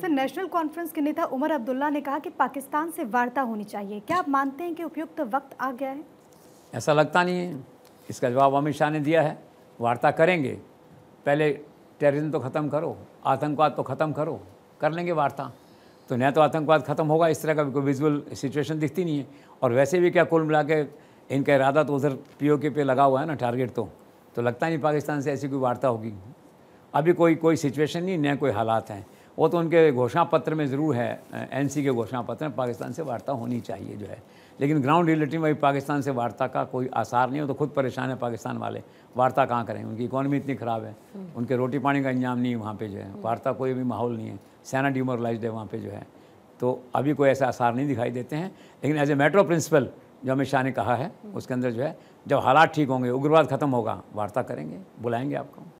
Sir national conference के नेता उमर अब्दुल्ला ने कहा कि पाकिस्तान से वार्ता होनी चाहिए क्या आप मानते हैं कि उपयुक्त तो वक्त आ गया है ऐसा लगता नहीं है इसका जवाब अमित शाह ने दिया है वार्ता करेंगे पहले टेररिज्म तो ख़त्म करो आतंकवाद तो ख़त्म करो कर लेंगे वार्ता तो नया तो आतंकवाद ख़त्म होगा इस तरह का कोई विजुअल सिचुएशन दिखती नहीं है और वैसे भी क्या कुल मिला के इनका इरादा तो उधर पीओके पे लगा हुआ है ना टारगेट तो तो लगता नहीं पाकिस्तान से ऐसी कोई वार्ता होगी अभी कोई कोई सिचुएशन नहीं नया कोई हालात हैं वो तो उनके घोषणा पत्र में ज़रूर है एन के घोषणा पत्र में पाकिस्तान से वार्ता होनी चाहिए जो है लेकिन ग्राउंड रिलेटिव में भी पाकिस्तान से वार्ता का कोई आसार नहीं हो तो खुद परेशान है पाकिस्तान वाले वार्ता कहाँ करेंगे उनकी इकोनॉमी इतनी ख़राब है हम्म। उनके रोटी पानी का इंजाम नहीं है वहाँ पर जो है हम्म। वार्ता कोई भी माहौल नहीं है सेना डिमोरलाइज है वहाँ पर जो है तो अभी कोई ऐसा आसार नहीं दिखाई देते हैं लेकिन एज ए मेट्रो प्रिंसिपल जो अमित शाह ने कहा है हम्म। उसके अंदर जो है जब हालात ठीक होंगे उग्रवाद खत्म होगा वार्ता करेंगे बुलाएंगे आपको